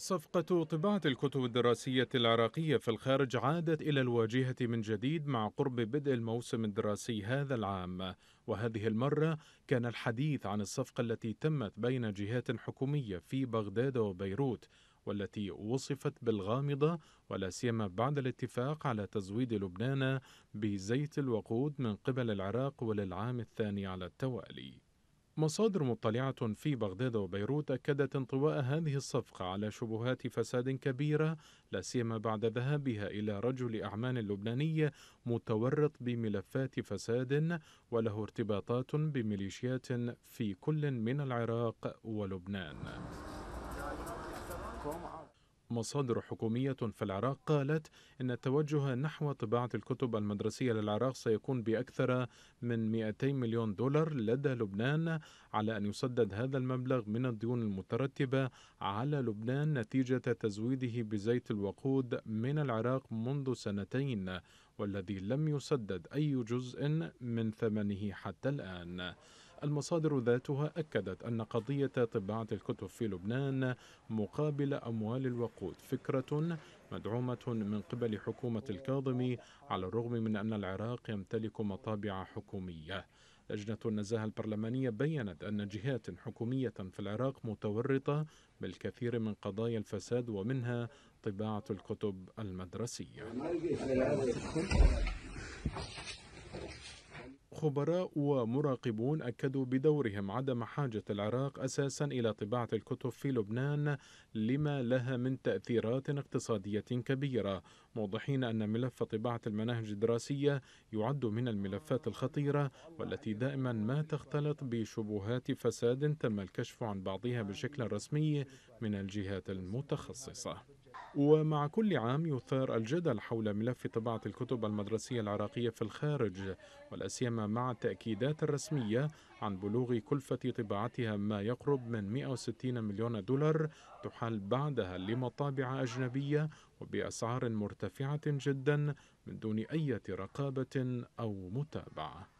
صفقة طباعة الكتب الدراسية العراقية في الخارج عادت إلى الواجهة من جديد مع قرب بدء الموسم الدراسي هذا العام، وهذه المرة كان الحديث عن الصفقة التي تمت بين جهات حكومية في بغداد وبيروت، والتي وصفت بالغامضة ولا سيما بعد الاتفاق على تزويد لبنان بزيت الوقود من قبل العراق وللعام الثاني على التوالي. مصادر مطلعة في بغداد وبيروت أكدت انطواء هذه الصفقة على شبهات فساد كبيرة لا سيما بعد ذهابها إلى رجل أعمال لبناني متورط بملفات فساد وله ارتباطات بميليشيات في كل من العراق ولبنان. مصادر حكومية في العراق قالت إن التوجه نحو طباعة الكتب المدرسية للعراق سيكون بأكثر من 200 مليون دولار لدى لبنان على أن يسدد هذا المبلغ من الديون المترتبة على لبنان نتيجة تزويده بزيت الوقود من العراق منذ سنتين والذي لم يسدد أي جزء من ثمنه حتى الآن. المصادر ذاتها أكدت أن قضية طباعة الكتب في لبنان مقابل أموال الوقود فكرة مدعومة من قبل حكومة الكاظمي على الرغم من أن العراق يمتلك مطابع حكومية لجنة النزاهة البرلمانية بيّنت أن جهات حكومية في العراق متورطة بالكثير من قضايا الفساد ومنها طباعة الكتب المدرسية خبراء ومراقبون أكدوا بدورهم عدم حاجة العراق أساسا إلى طباعة الكتب في لبنان لما لها من تأثيرات اقتصادية كبيرة موضحين أن ملف طباعة المناهج الدراسية يعد من الملفات الخطيرة والتي دائما ما تختلط بشبهات فساد تم الكشف عن بعضها بشكل رسمي من الجهات المتخصصة ومع كل عام يثار الجدل حول ملف طباعة الكتب المدرسية العراقية في الخارج ولا سيما مع التأكيدات الرسمية عن بلوغ كلفة طباعتها ما يقرب من 160 مليون دولار تحال بعدها لمطابع أجنبية وبأسعار مرتفعة جدا من دون أي رقابة أو متابعة